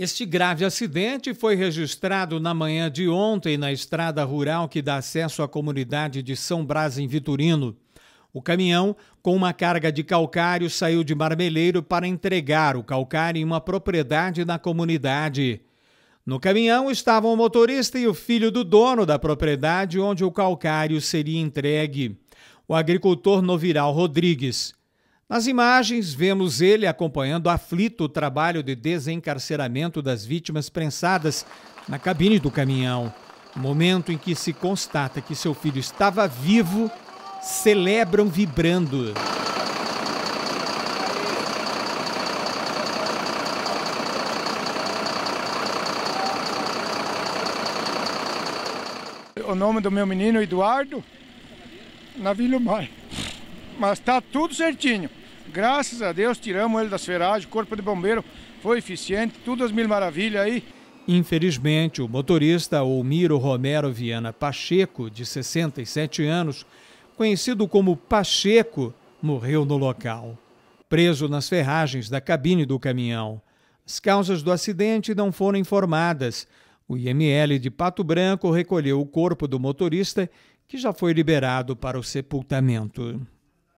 Este grave acidente foi registrado na manhã de ontem na estrada rural que dá acesso à comunidade de São Brás em Vitorino. O caminhão, com uma carga de calcário, saiu de Marmeleiro para entregar o calcário em uma propriedade na comunidade. No caminhão estavam o motorista e o filho do dono da propriedade onde o calcário seria entregue, o agricultor Noviral Rodrigues. Nas imagens, vemos ele acompanhando aflito o trabalho de desencarceramento das vítimas prensadas na cabine do caminhão. momento em que se constata que seu filho estava vivo, celebram vibrando. O nome do meu menino Eduardo Navilho Mar. Mas está tudo certinho. Graças a Deus tiramos ele das ferragens, o corpo de bombeiro foi eficiente, tudo as mil maravilhas aí. Infelizmente, o motorista Olmiro Romero Viana Pacheco, de 67 anos, conhecido como Pacheco, morreu no local, preso nas ferragens da cabine do caminhão. As causas do acidente não foram informadas. O IML de Pato Branco recolheu o corpo do motorista, que já foi liberado para o sepultamento.